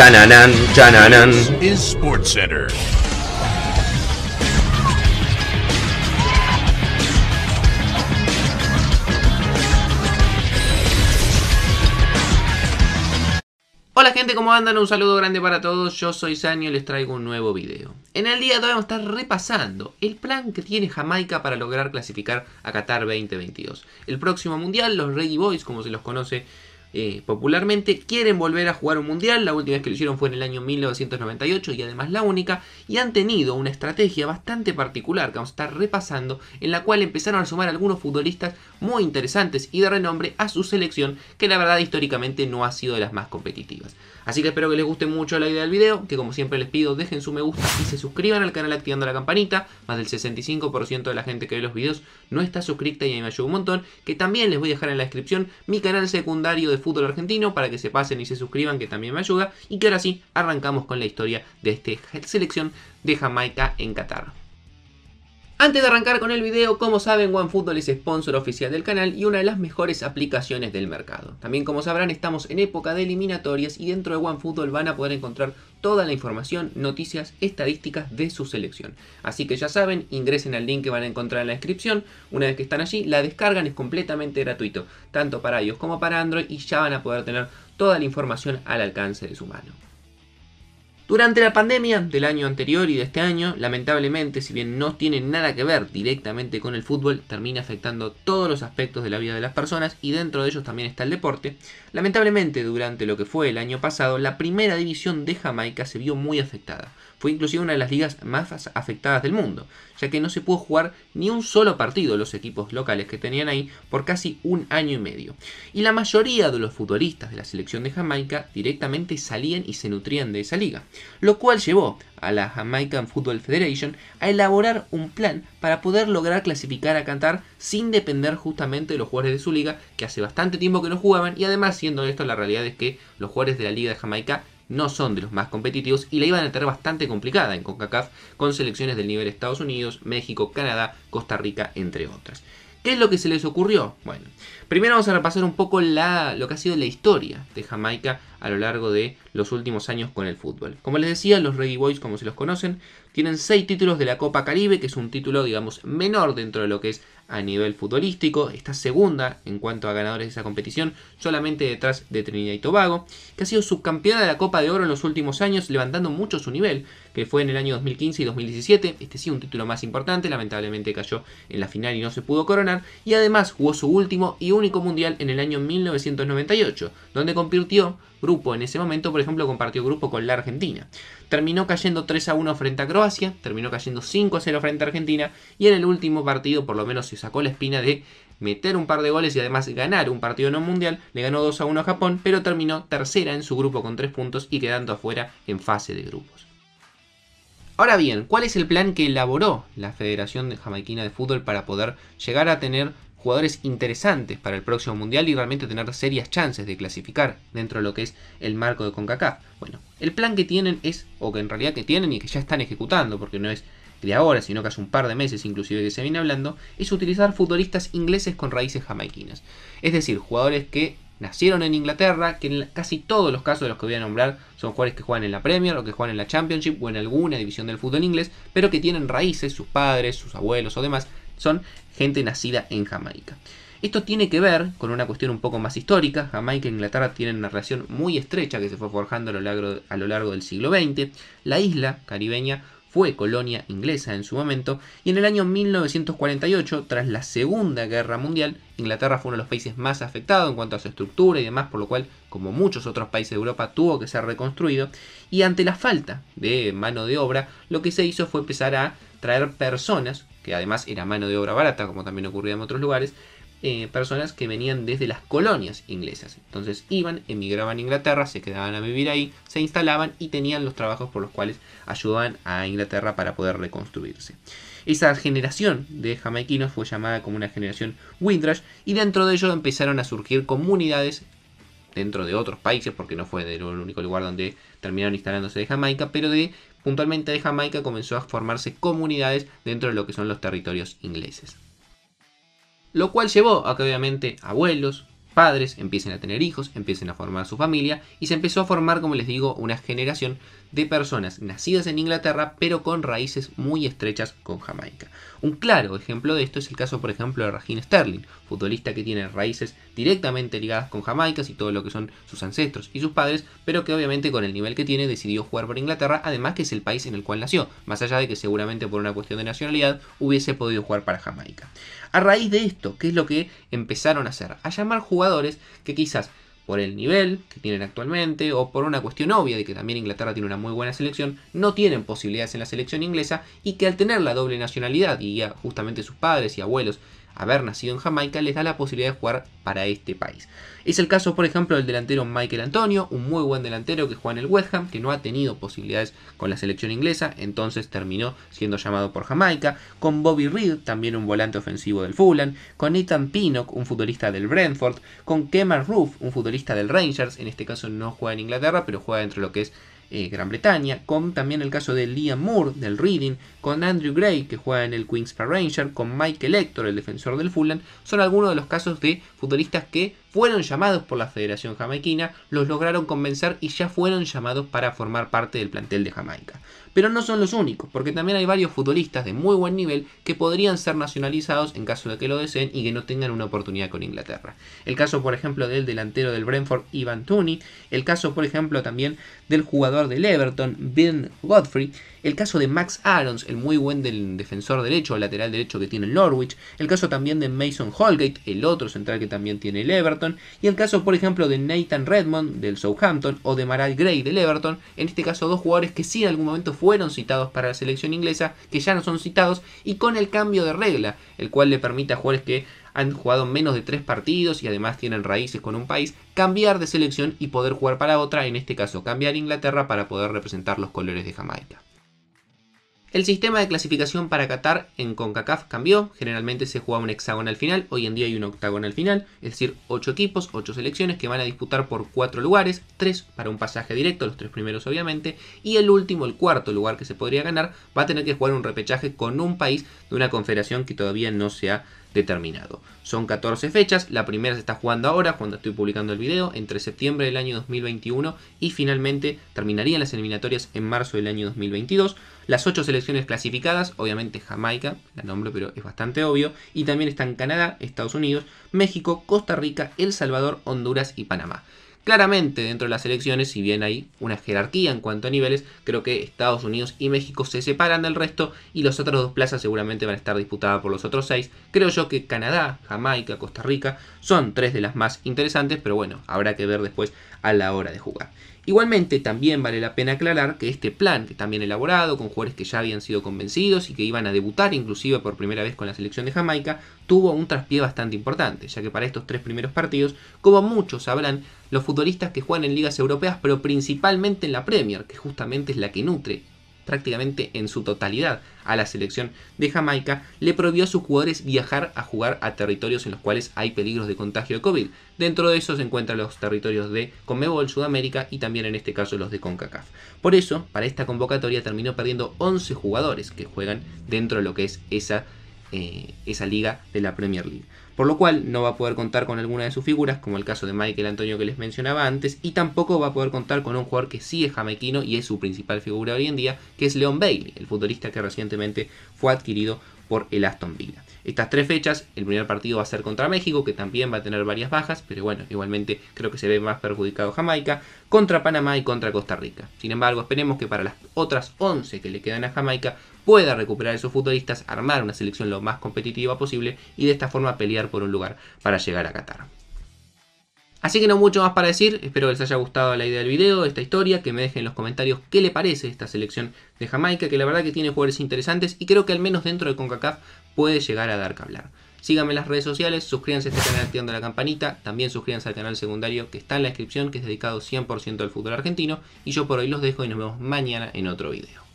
Chananan, Hola gente, ¿cómo andan? Un saludo grande para todos, yo soy Sanio y les traigo un nuevo video. En el día de hoy vamos a estar repasando el plan que tiene Jamaica para lograr clasificar a Qatar 2022. El próximo mundial, los Reggae Boys, como se los conoce eh, popularmente, quieren volver a jugar un mundial. La última vez que lo hicieron fue en el año 1998 y además la única. Y han tenido una estrategia bastante particular que vamos a estar repasando, en la cual empezaron a sumar algunos futbolistas muy interesantes y de renombre a su selección, que la verdad históricamente no ha sido de las más competitivas. Así que espero que les guste mucho la idea del video, que como siempre les pido dejen su me gusta y se suscriban al canal activando la campanita. Más del 65% de la gente que ve los videos no está suscrita y ahí me ayuda un montón. Que también les voy a dejar en la descripción mi canal secundario de fútbol argentino para que se pasen y se suscriban que también me ayuda. Y que ahora sí, arrancamos con la historia de esta selección de Jamaica en Qatar. Antes de arrancar con el video, como saben, OneFootball es sponsor oficial del canal y una de las mejores aplicaciones del mercado. También como sabrán, estamos en época de eliminatorias y dentro de OneFootball van a poder encontrar toda la información, noticias, estadísticas de su selección. Así que ya saben, ingresen al link que van a encontrar en la descripción. Una vez que están allí, la descargan, es completamente gratuito, tanto para iOS como para Android y ya van a poder tener toda la información al alcance de su mano. Durante la pandemia del año anterior y de este año, lamentablemente, si bien no tiene nada que ver directamente con el fútbol, termina afectando todos los aspectos de la vida de las personas y dentro de ellos también está el deporte. Lamentablemente, durante lo que fue el año pasado, la primera división de Jamaica se vio muy afectada. Fue inclusive una de las ligas más afectadas del mundo, ya que no se pudo jugar ni un solo partido los equipos locales que tenían ahí por casi un año y medio. Y la mayoría de los futbolistas de la selección de Jamaica directamente salían y se nutrían de esa liga lo cual llevó a la Jamaican Football Federation a elaborar un plan para poder lograr clasificar a Cantar sin depender justamente de los jugadores de su liga, que hace bastante tiempo que no jugaban, y además siendo esto la realidad es que los jugadores de la liga de Jamaica no son de los más competitivos y la iban a tener bastante complicada en CONCACAF con selecciones del nivel Estados Unidos, México, Canadá, Costa Rica, entre otras. ¿Qué es lo que se les ocurrió? Bueno, primero vamos a repasar un poco la, lo que ha sido la historia de Jamaica a lo largo de los últimos años con el fútbol. Como les decía, los Reggae Boys, como se los conocen, tienen 6 títulos de la Copa Caribe, que es un título, digamos, menor dentro de lo que es a nivel futbolístico. Está segunda en cuanto a ganadores de esa competición, solamente detrás de Trinidad y Tobago, que ha sido subcampeona de la Copa de Oro en los últimos años, levantando mucho su nivel, que fue en el año 2015 y 2017. Este sí, un título más importante, lamentablemente cayó en la final y no se pudo coronar. Y además jugó su último y único mundial en el año 1998, donde convirtió grupo en ese momento, por ejemplo, compartió grupo con la Argentina. Terminó cayendo 3 a 1 frente a Croacia, terminó cayendo 5 a 0 frente a Argentina y en el último partido por lo menos se sacó la espina de meter un par de goles y además ganar un partido no mundial. Le ganó 2 a 1 a Japón, pero terminó tercera en su grupo con 3 puntos y quedando afuera en fase de grupos. Ahora bien, ¿cuál es el plan que elaboró la Federación Jamaiquina de Fútbol para poder llegar a tener jugadores interesantes para el próximo mundial y realmente tener serias chances de clasificar dentro de lo que es el marco de CONCACAF. Bueno, el plan que tienen es, o que en realidad que tienen y que ya están ejecutando, porque no es de ahora, sino que hace un par de meses inclusive que se viene hablando, es utilizar futbolistas ingleses con raíces jamaiquinas. Es decir, jugadores que nacieron en Inglaterra, que en casi todos los casos de los que voy a nombrar son jugadores que juegan en la Premier o que juegan en la Championship o en alguna división del fútbol inglés, pero que tienen raíces, sus padres, sus abuelos o demás, son gente nacida en Jamaica. Esto tiene que ver con una cuestión un poco más histórica. Jamaica e Inglaterra tienen una relación muy estrecha que se fue forjando a lo largo, del siglo XX. La isla caribeña fue colonia inglesa en su momento y en el año 1948, tras la Segunda Guerra Mundial, Inglaterra fue uno de los países más afectados en cuanto a su estructura y demás, por lo cual, como muchos otros países de Europa, tuvo que ser reconstruido y ante la falta de mano de obra, lo que se hizo fue empezar a traer personas que además era mano de obra barata, como también ocurría en otros lugares, eh, personas que venían desde las colonias inglesas. Entonces iban, emigraban a Inglaterra, se quedaban a vivir ahí, se instalaban y tenían los trabajos por los cuales ayudaban a Inglaterra para poder reconstruirse. Esa generación de jamaiquinos fue llamada como una generación Windrush y dentro de ello empezaron a surgir comunidades dentro de otros países, porque no fue el único lugar donde terminaron instalándose de Jamaica, pero de Puntualmente de Jamaica comenzó a formarse comunidades dentro de lo que son los territorios ingleses. Lo cual llevó a que obviamente abuelos, padres, empiecen a tener hijos, empiecen a formar su familia y se empezó a formar, como les digo, una generación de personas nacidas en Inglaterra pero con raíces muy estrechas con Jamaica. Un claro ejemplo de esto es el caso, por ejemplo, de Rajin Sterling, futbolista que tiene raíces directamente ligadas con Jamaica y todo lo que son sus ancestros y sus padres, pero que obviamente con el nivel que tiene decidió jugar por Inglaterra, además que es el país en el cual nació, más allá de que seguramente por una cuestión de nacionalidad hubiese podido jugar para Jamaica. A raíz de esto, ¿qué es lo que empezaron a hacer? A llamar jugadores que quizás por el nivel que tienen actualmente o por una cuestión obvia de que también Inglaterra tiene una muy buena selección, no tienen posibilidades en la selección inglesa y que al tener la doble nacionalidad y justamente sus padres y abuelos haber nacido en Jamaica les da la posibilidad de jugar para este país. Es el caso, por ejemplo, del delantero Michael Antonio, un muy buen delantero que juega en el West Ham, que no ha tenido posibilidades con la selección inglesa, entonces terminó siendo llamado por Jamaica, con Bobby Reed, también un volante ofensivo del Fulham, con Ethan Pinnock, un futbolista del Brentford, con Kemar Roof, un futbolista del Rangers, en este caso no juega en Inglaterra, pero juega dentro de lo que es eh, Gran Bretaña, con también el caso de Liam Moore del Reading, con Andrew Gray que juega en el Queen's Park Ranger, con Mike Elector, el defensor del Fulham, son algunos de los casos de futbolistas que fueron llamados por la Federación Jamaicana, los lograron convencer y ya fueron llamados para formar parte del plantel de Jamaica. Pero no son los únicos, porque también hay varios futbolistas de muy buen nivel que podrían ser nacionalizados en caso de que lo deseen y que no tengan una oportunidad con Inglaterra. El caso, por ejemplo, del delantero del Brentford, Ivan Tooney, el caso, por ejemplo, también del jugador del Everton, Ben Godfrey, el caso de Max Aarons, el muy buen del defensor derecho o lateral derecho que tiene el Norwich. El caso también de Mason Holgate, el otro central que también tiene el Everton. Y el caso, por ejemplo, de Nathan Redmond del Southampton o de Maral Gray del Everton. En este caso, dos jugadores que sí en algún momento fueron citados para la selección inglesa, que ya no son citados, y con el cambio de regla, el cual le permite a jugadores que han jugado menos de tres partidos y además tienen raíces con un país, cambiar de selección y poder jugar para otra, en este caso cambiar Inglaterra para poder representar los colores de Jamaica. El sistema de clasificación para Qatar en CONCACAF cambió, generalmente se jugaba un al final, hoy en día hay un al final, es decir, 8 equipos, 8 selecciones que van a disputar por 4 lugares, 3 para un pasaje directo, los 3 primeros obviamente, y el último, el cuarto lugar que se podría ganar, va a tener que jugar un repechaje con un país de una confederación que todavía no se ha son 14 fechas, la primera se está jugando ahora cuando estoy publicando el video, entre septiembre del año 2021 y finalmente terminarían las eliminatorias en marzo del año 2022. Las 8 selecciones clasificadas, obviamente Jamaica, la nombro pero es bastante obvio, y también están Canadá, Estados Unidos, México, Costa Rica, El Salvador, Honduras y Panamá. Claramente dentro de las elecciones, si bien hay una jerarquía en cuanto a niveles, creo que Estados Unidos y México se separan del resto y los otros dos plazas seguramente van a estar disputadas por los otros seis. Creo yo que Canadá, Jamaica, Costa Rica son tres de las más interesantes, pero bueno, habrá que ver después a la hora de jugar. Igualmente, también vale la pena aclarar que este plan, que también elaborado, con jugadores que ya habían sido convencidos y que iban a debutar inclusive por primera vez con la selección de Jamaica, tuvo un traspié bastante importante, ya que para estos tres primeros partidos, como muchos sabrán, los futbolistas que juegan en ligas europeas, pero principalmente en la Premier, que justamente es la que nutre prácticamente en su totalidad a la selección de Jamaica, le prohibió a sus jugadores viajar a jugar a territorios en los cuales hay peligros de contagio de COVID. Dentro de eso se encuentran los territorios de Conmebol, Sudamérica y también en este caso los de CONCACAF. Por eso, para esta convocatoria terminó perdiendo 11 jugadores que juegan dentro de lo que es esa, eh, esa liga de la Premier League por lo cual no va a poder contar con alguna de sus figuras, como el caso de Michael Antonio que les mencionaba antes, y tampoco va a poder contar con un jugador que sí es jamequino y es su principal figura hoy en día, que es Leon Bailey, el futbolista que recientemente fue adquirido por el Aston Villa estas tres fechas. El primer partido va a ser contra México, que también va a tener varias bajas, pero bueno, igualmente creo que se ve más perjudicado Jamaica, contra Panamá y contra Costa Rica. Sin embargo, esperemos que para las otras 11 que le quedan a Jamaica pueda recuperar a esos futbolistas, armar una selección lo más competitiva posible y de esta forma pelear por un lugar para llegar a Qatar. Así que no mucho más para decir, espero que les haya gustado la idea del video, esta historia, que me dejen en los comentarios qué le parece esta selección de Jamaica, que la verdad que tiene jugadores interesantes y creo que al menos dentro de CONCACAF puede llegar a dar que hablar. Síganme en las redes sociales, suscríbanse a este canal activando la campanita, también suscríbanse al canal secundario que está en la descripción, que es dedicado 100% al fútbol argentino, y yo por hoy los dejo y nos vemos mañana en otro video.